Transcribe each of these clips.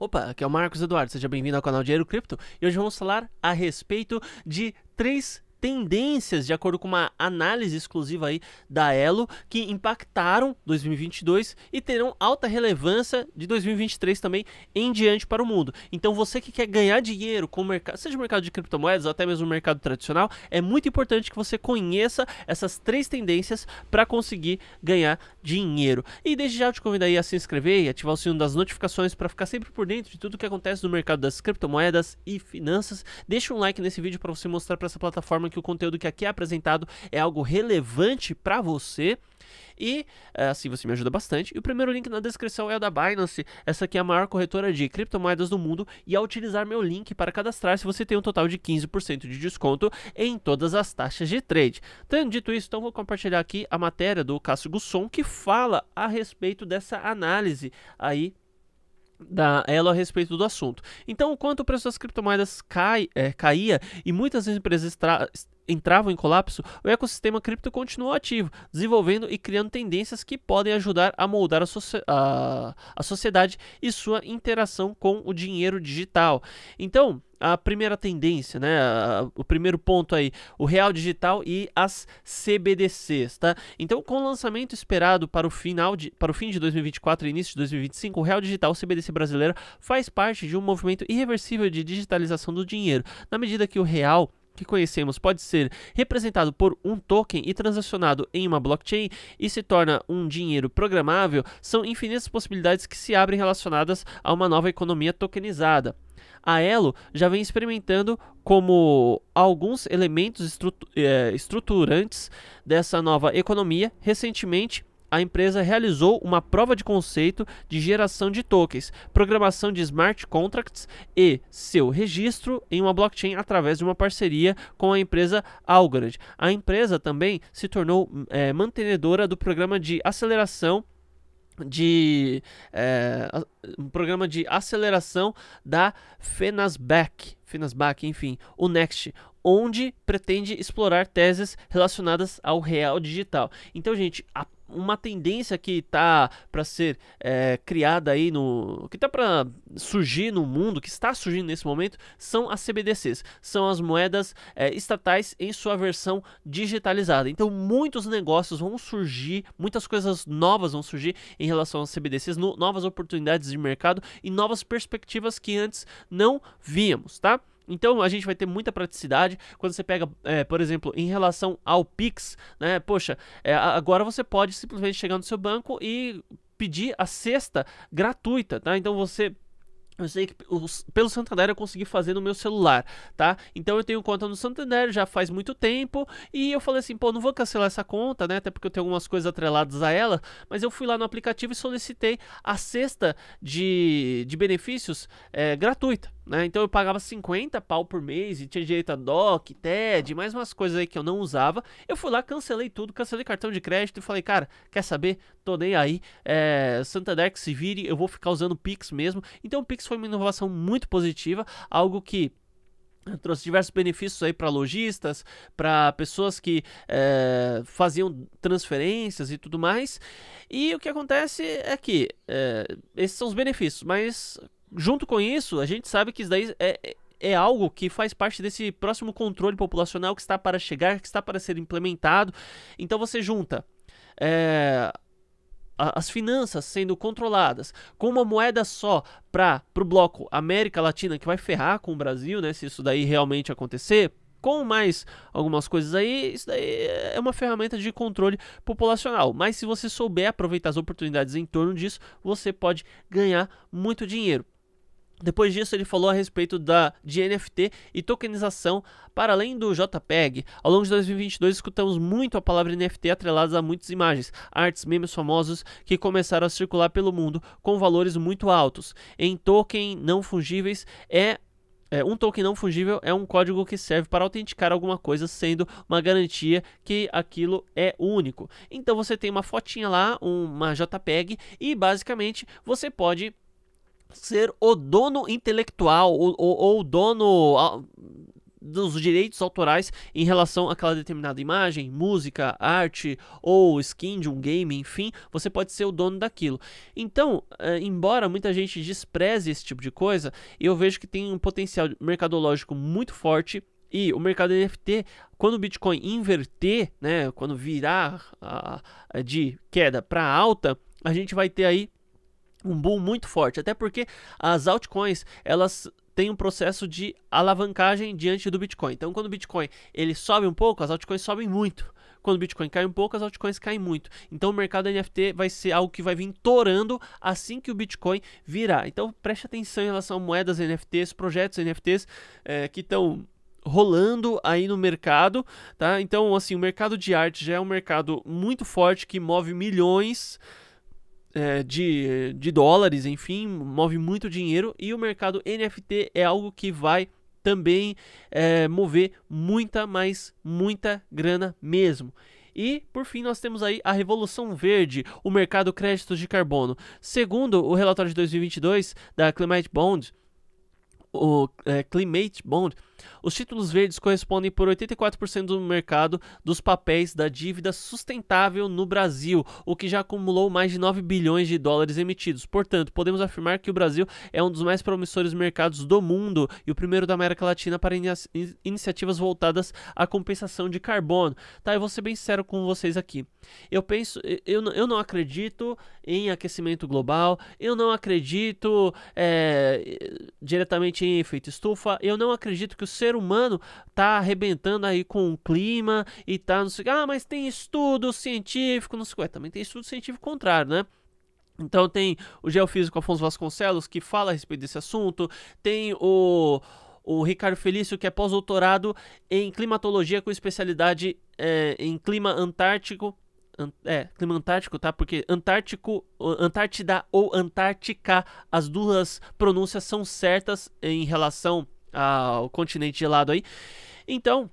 Opa, aqui é o Marcos Eduardo, seja bem-vindo ao canal Dinheiro Cripto e hoje vamos falar a respeito de três tendências, de acordo com uma análise exclusiva aí da Elo, que impactaram 2022 e terão alta relevância de 2023 também em diante para o mundo. Então você que quer ganhar dinheiro com o mercado, seja o mercado de criptomoedas ou até mesmo o mercado tradicional, é muito importante que você conheça essas três tendências para conseguir ganhar dinheiro. E desde já eu te convido aí a se inscrever e ativar o sino das notificações para ficar sempre por dentro de tudo que acontece no mercado das criptomoedas e finanças. Deixa um like nesse vídeo para você mostrar para essa plataforma que o conteúdo que aqui é apresentado é algo relevante para você. E eh, assim você me ajuda bastante. E o primeiro link na descrição é o da Binance. Essa aqui é a maior corretora de criptomoedas do mundo. E ao utilizar meu link para cadastrar, se você tem um total de 15% de desconto em todas as taxas de trade. Tendo dito isso, então vou compartilhar aqui a matéria do Cássio Gusson que fala a respeito dessa análise aí da Elo a respeito do assunto. Então, enquanto o preço das criptomoedas cai, é, caía e muitas empresas entravam em colapso, o ecossistema cripto continuou ativo, desenvolvendo e criando tendências que podem ajudar a moldar a, a, a sociedade e sua interação com o dinheiro digital. Então, a primeira tendência, né? O primeiro ponto aí, o real digital e as CBDCs, tá? Então, com o lançamento esperado para o final de, para o fim de 2024 e início de 2025, o real digital o CBDC brasileiro faz parte de um movimento irreversível de digitalização do dinheiro, na medida que o real que conhecemos pode ser representado por um token e transacionado em uma blockchain e se torna um dinheiro programável, são infinitas possibilidades que se abrem relacionadas a uma nova economia tokenizada. A Elo já vem experimentando como alguns elementos eh, estruturantes dessa nova economia. Recentemente, a empresa realizou uma prova de conceito de geração de tokens, programação de smart contracts e seu registro em uma blockchain através de uma parceria com a empresa Algorand. A empresa também se tornou é, mantenedora do programa de aceleração de é, um programa de aceleração da Fenasback, Fenasback, enfim, o Next, onde pretende explorar teses relacionadas ao real digital. Então, gente, a uma tendência que está para ser é, criada aí no que está para surgir no mundo, que está surgindo nesse momento, são as CBDCs, são as moedas é, estatais em sua versão digitalizada. Então muitos negócios vão surgir, muitas coisas novas vão surgir em relação às CBDCs, no, novas oportunidades de mercado e novas perspectivas que antes não víamos, tá? Então a gente vai ter muita praticidade quando você pega, é, por exemplo, em relação ao Pix, né? Poxa, é, agora você pode simplesmente chegar no seu banco e pedir a cesta gratuita, tá? Então você eu sei que pelo Santander eu consegui fazer no meu celular, tá? Então eu tenho conta no Santander já faz muito tempo e eu falei assim, pô, não vou cancelar essa conta, né? Até porque eu tenho algumas coisas atreladas a ela, mas eu fui lá no aplicativo e solicitei a cesta de, de benefícios é, gratuita. Né? Então eu pagava 50 pau por mês e tinha direito a DOC, TED, mais umas coisas aí que eu não usava. Eu fui lá, cancelei tudo, cancelei cartão de crédito e falei, cara, quer saber? Tô nem aí. É, Santander que se vire, eu vou ficar usando o Pix mesmo. Então o Pix foi uma inovação muito positiva, algo que eh, trouxe diversos benefícios aí para lojistas, para pessoas que é, faziam transferências e tudo mais. E o que acontece é que é, esses são os benefícios, mas junto com isso, a gente sabe que isso daí é, é, é algo que faz parte desse próximo controle populacional que está para chegar, que está para ser implementado. Então você junta é, as finanças sendo controladas com uma moeda só para o bloco América Latina, que vai ferrar com o Brasil, né? Se isso daí realmente acontecer. Com mais algumas coisas aí, isso daí é uma ferramenta de controle populacional. Mas se você souber aproveitar as oportunidades em torno disso, você pode ganhar muito dinheiro. Depois disso, ele falou a respeito da, de NFT e tokenização para além do JPEG. Ao longo de 2022, escutamos muito a palavra NFT atrelada a muitas imagens, artes, memes famosos que começaram a circular pelo mundo com valores muito altos. Em token não fungíveis, é é, um token não fungível é um código que serve para autenticar alguma coisa, sendo uma garantia que aquilo é único. Então você tem uma fotinha lá, uma JPEG, e basicamente você pode ser o dono intelectual ou, o dono ah, dos direitos autorais em relação àquela determinada imagem, música, arte ou skin de um game, enfim, você pode ser o dono daquilo. Então, eh, embora muita gente despreze esse tipo de coisa, eu vejo que tem um potencial mercadológico muito forte e o mercado NFT, quando o Bitcoin inverter, né, quando virar uh, de queda para alta, a gente vai ter aí um boom muito forte, até porque as altcoins, elas têm um processo de alavancagem diante do Bitcoin. Então, quando o Bitcoin ele sobe um pouco, as altcoins sobem muito. Quando o Bitcoin cai um pouco, as altcoins caem muito. Então, o mercado NFT vai ser algo que vai vir torando assim que o Bitcoin virar. Então, preste atenção em relação a moedas NFTs, projetos NFTs é, que estão rolando aí no mercado, tá? Então, assim, o mercado de arte já é um mercado muito forte que move milhões é, de, de dólares, enfim, move muito dinheiro e o mercado NFT é algo que vai também é, mover muita, mas muita grana mesmo. E, por fim, nós temos aí a Revolução Verde, o mercado créditos de carbono. Segundo o relatório de 2022 da Climate Bond, o é, Climate Bond, os títulos verdes correspondem por 84% do mercado dos papéis da dívida sustentável no Brasil, o que já acumulou mais de 9 bilhões de dólares emitidos. Portanto, podemos afirmar que o Brasil é um dos mais promissores mercados do mundo e o primeiro da América Latina para in iniciativas voltadas à compensação de carbono. Tá, eu vou ser bem sincero com vocês aqui. Eu penso, eu, eu não acredito em aquecimento global, eu não acredito é, diretamente em efeito estufa, eu não acredito que o ser humano tá arrebentando aí com o clima e tá, não sei ah, mas tem estudo científico, não sei qual é, também tem estudo científico contrário, né? Então tem o geofísico Afonso Vasconcelos que fala a respeito desse assunto, tem o o Ricardo Felício, que é pós-doutorado em climatologia com especialidade é, em clima antártico. An é, clima antártico, tá? Porque Antártico, Antártida ou Antártica, as duas pronúncias são certas em relação ao continente gelado aí. Então,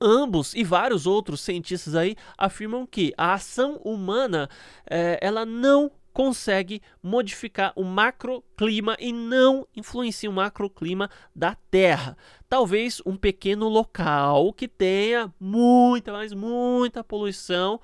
ambos e vários outros cientistas aí afirmam que a ação humana é, ela não consegue modificar o macroclima e não influencia o macroclima da Terra. Talvez um pequeno local que tenha muita, mas muita poluição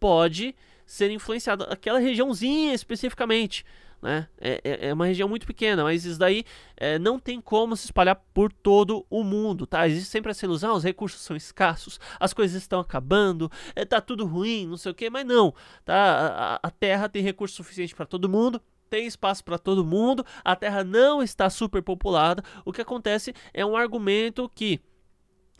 pode ser influenciado, aquela regiãozinha especificamente. Né? É, é, é, uma região muito pequena, mas isso daí é, não tem como se espalhar por todo o mundo, tá? Existe sempre essa ilusão, ah, os recursos são escassos, as coisas estão acabando, é, tá tudo ruim, não sei o que, mas não, tá? A, a, a Terra tem recurso suficiente para todo mundo, tem espaço para todo mundo, a Terra não está superpopulada. O que acontece é um argumento que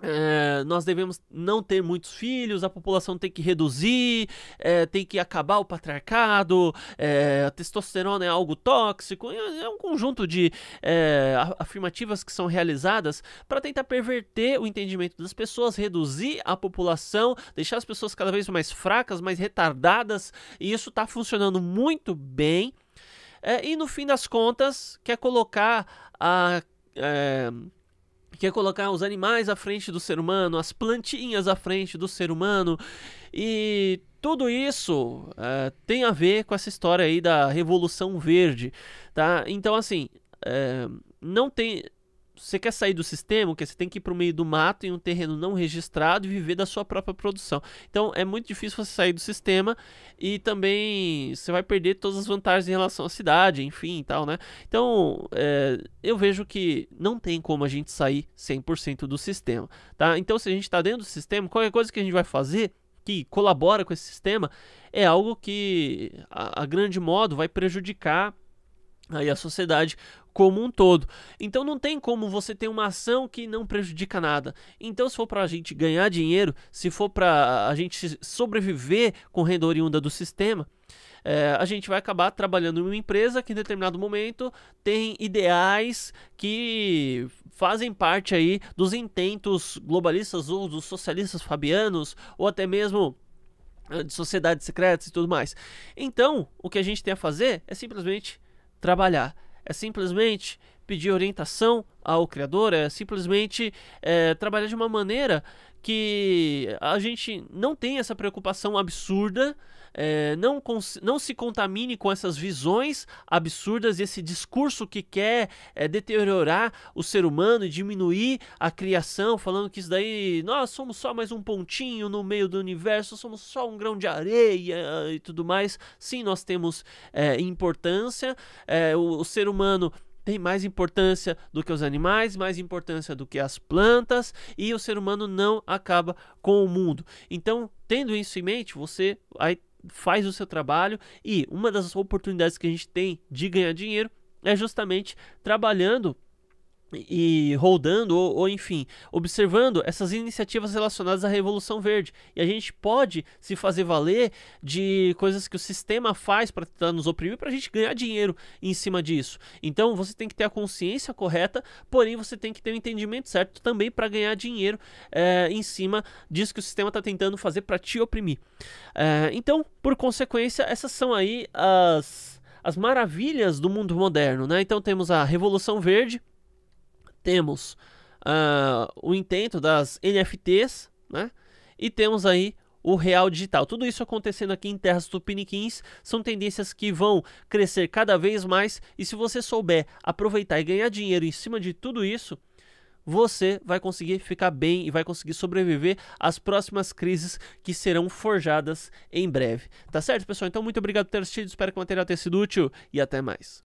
é, nós devemos não ter muitos filhos, a população tem que reduzir, é, tem que acabar o patriarcado, é, a testosterona é algo tóxico, é, é um conjunto de é, afirmativas que são realizadas para tentar perverter o entendimento das pessoas, reduzir a população, deixar as pessoas cada vez mais fracas, mais retardadas, e isso está funcionando muito bem. e no fim das contas, quer colocar a quer é colocar os animais à frente do ser humano, as plantinhas à frente do ser humano e tudo isso uh, tem a ver com essa história aí da revolução verde, tá? Então assim, uh, não tem você quer sair do sistema, que você tem que ir para o meio do mato em um terreno não registrado e viver da sua própria produção. Então é muito difícil você sair do sistema e também você vai perder todas as vantagens em relação à cidade, enfim, tal, né? Então é, eu vejo que não tem como a gente sair 100% do sistema, tá? Então se a gente está dentro do sistema, qualquer coisa que a gente vai fazer que colabora com esse sistema é algo que a, a grande modo vai prejudicar aí a sociedade como um todo. Então não tem como você ter uma ação que não prejudica nada. Então se for para a gente ganhar dinheiro, se for para a gente sobreviver com renda oriunda do sistema, é, a gente vai acabar trabalhando em uma empresa que em determinado momento tem ideais que fazem parte aí dos intentos globalistas ou dos socialistas fabianos ou até mesmo ah, de sociedades secretas e tudo mais. Então, o que a gente tem a fazer é simplesmente trabalhar é simplesmente pedir orientação ao Criador, é simplesmente é, trabalhar de uma maneira que a gente não tem essa preocupação absurda é, não, não se contamine com essas visões absurdas, e esse discurso que quer é, deteriorar o ser humano e diminuir a criação, falando que isso daí, nós somos só mais um pontinho no meio do universo, somos só um grão de areia e tudo mais. Sim, nós temos é, importância, é, o, o ser humano tem mais importância do que os animais, mais importância do que as plantas, e o ser humano não acaba com o mundo. Então, tendo isso em mente, você vai faz o seu trabalho e uma das oportunidades que a gente tem de ganhar dinheiro é justamente trabalhando e rodando ou, ou, enfim observando essas iniciativas relacionadas à revolução verde e a gente pode se fazer valer de coisas que o sistema faz para tentar nos oprimir para a gente ganhar dinheiro em cima disso então você tem que ter a consciência correta porém você tem que ter o entendimento certo também para ganhar dinheiro é, em cima disso que o sistema está tentando fazer para te oprimir é, então por consequência essas são aí as as maravilhas do mundo moderno né então temos a revolução verde temos uh, o intento das NFTs, né? E temos aí o real digital. Tudo isso acontecendo aqui em terras tupiniquins são tendências que vão crescer cada vez mais e se você souber aproveitar e ganhar dinheiro em cima de tudo isso, você vai conseguir ficar bem e vai conseguir sobreviver às próximas crises que serão forjadas em breve. Tá certo, pessoal? Então, muito obrigado por ter assistido, espero que o material tenha sido útil e até mais.